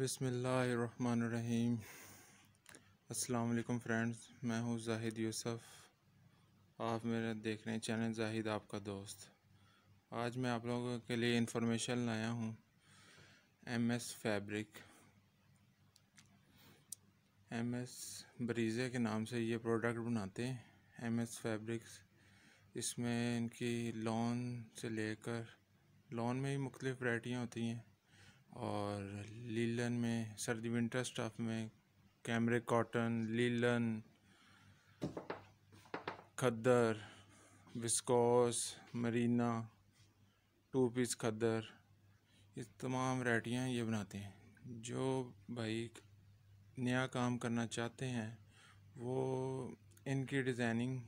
बसमीम अल्लाम फ्रेंड्स मैं हूँ जाहिद यूसुफ आप मेरा देख रहे हैं चैनल जाहिद आपका दोस्त आज मैं आप लोगों के लिए इन्फॉर्मेशन लाया हूँ M S fabric M S Breeze के नाम से ये प्रोडक्ट बनाते हैं एम एस फैब्रिक्स इसमें इनकी लॉन से लेकर लॉन में ही मुख्तलिफ़ वाइटियाँ होती हैं और लीलन में सर्दी विंटर स्टफ में कैमरे cotton linen khaddar viscose marina two piece khaddar ये तमाम वैरायटियाँ ये बनाते हैं जो भाई नया काम करना चाहते हैं वो इनकी डिज़ाइनिंग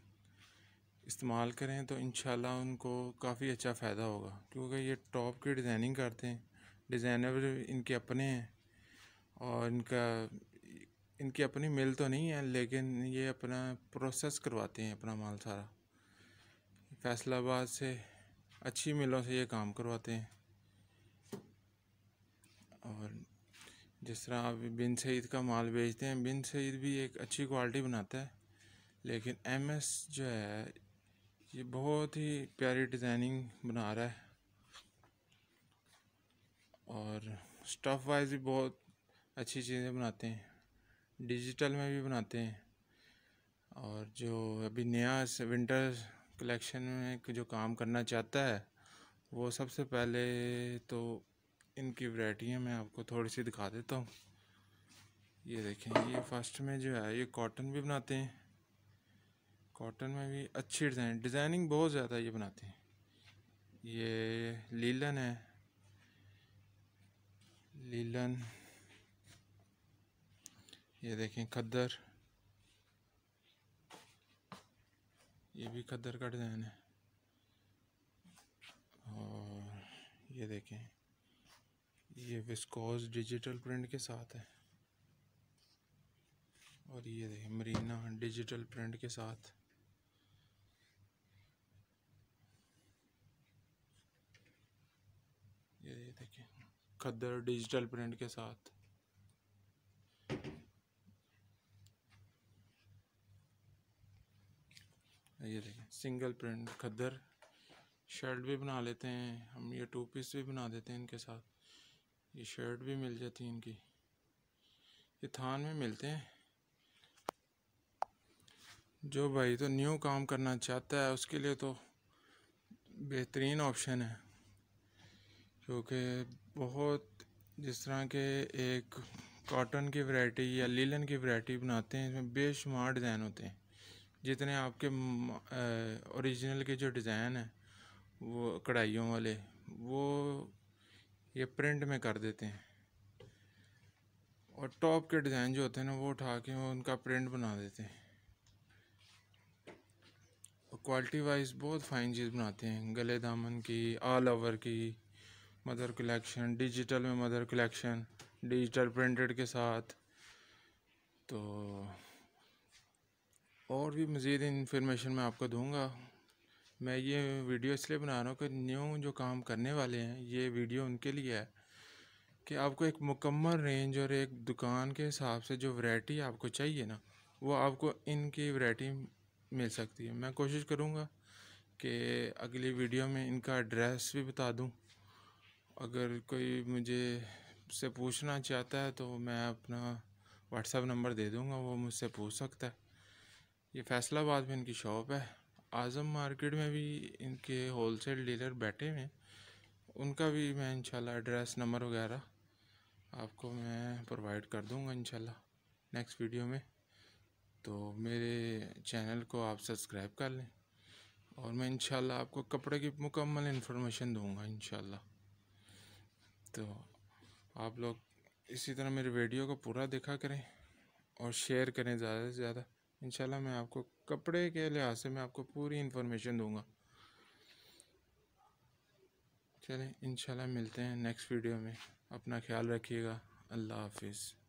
इस्तेमाल करें तो इन उनको काफ़ी अच्छा फ़ायदा होगा क्योंकि ये टॉप की डिज़ाइनिंग करते हैं डिज़ाइनर इनके अपने हैं और इनका इनकी अपनी मिल तो नहीं है लेकिन ये अपना प्रोसेस करवाते हैं अपना माल सारा फैसलाबाद से अच्छी मिलों से ये काम करवाते हैं और जिस तरह आप बिन सईद का माल बेचते हैं बिन सईद भी एक अच्छी क्वालिटी बनाता है लेकिन एम एस जो है ये बहुत ही प्यारी डिज़ाइनिंग बना रहा है और स्टफ़ वाइज भी बहुत अच्छी चीज़ें बनाते हैं डिजिटल में भी बनाते हैं और जो अभी नया विंटर कलेक्शन में जो काम करना चाहता है वो सबसे पहले तो इनकी वैरायटियाँ मैं आपको थोड़ी सी दिखा देता हूँ ये देखें ये फर्स्ट में जो है ये कॉटन भी बनाते हैं कॉटन में भी अच्छी डिज़ाइन डिज़ाइनिंग बहुत ज़्यादा ये बनाते हैं ये लीलन है लीलन ये देखें खद्दर ये भी खद्दर का डिज़ाइन है और ये देखें ये विस्कोस डिजिटल प्रिंट के साथ है और ये देखें मरीना डिजिटल प्रिंट के साथ ये देखें खद्दर डिजिटल प्रिंट के साथ ये देखें सिंगल प्रिंट खद्दर शर्ट भी बना लेते हैं हम ये टू पीस भी बना देते हैं इनके साथ ये शर्ट भी मिल जाती है इनकी ये थान में मिलते हैं जो भाई तो न्यू काम करना चाहता है उसके लिए तो बेहतरीन ऑप्शन है क्योंकि बहुत जिस तरह के एक कॉटन की वैरायटी या लीलन की वैरायटी बनाते हैं इसमें बेशुमार डिज़ाइन होते हैं जितने आपके ओरिजिनल के जो डिज़ाइन हैं वो कढ़ाइयों वाले वो ये प्रिंट में कर देते हैं और टॉप के डिज़ाइन जो होते हैं ना वो उठा के वो उनका प्रिंट बना देते हैं और क्वालिटी वाइज बहुत फाइन चीज़ बनाते हैं गले दामन की ऑल ओवर की मदर कलेक्शन डिजिटल में मदर कलेक्शन डिजिटल प्रिंटेड के साथ तो और भी मज़ीद इन्फॉर्मेशन मैं आपको दूंगा मैं ये वीडियो इसलिए बना रहा हूँ कि न्यू जो काम करने वाले हैं ये वीडियो उनके लिए है कि आपको एक मुकम्मल रेंज और एक दुकान के हिसाब से जो वैरायटी आपको चाहिए ना वो आपको इनकी वैरायटी मिल सकती है मैं कोशिश करूँगा कि अगली वीडियो में इनका एड्रेस भी बता दूँ अगर कोई मुझे से पूछना चाहता है तो मैं अपना व्हाट्सएप नंबर दे दूँगा वो मुझसे पूछ सकता है ये फैसलाबाद में इनकी शॉप है आज़म मार्केट में भी इनके होलसेल डीलर बैठे हुए हैं उनका भी मैं इंशाल्लाह एड्रेस नंबर वगैरह आपको मैं प्रोवाइड कर दूँगा इंशाल्लाह नेक्स्ट वीडियो में तो मेरे चैनल को आप सब्सक्राइब कर लें और मैं इंशाल्लाह आपको कपड़े की मुकम्मल इन्फॉर्मेशन दूंगा इंशाल्लाह तो आप लोग इसी तरह मेरे वीडियो को पूरा देखा करें और शेयर करें ज़्यादा से ज़्यादा इन मैं आपको कपड़े के लिहाज से मैं आपको पूरी इन्फॉर्मेशन दूंगा चलें इन मिलते हैं नेक्स्ट वीडियो में अपना ख्याल रखिएगा अल्लाह हाफिज़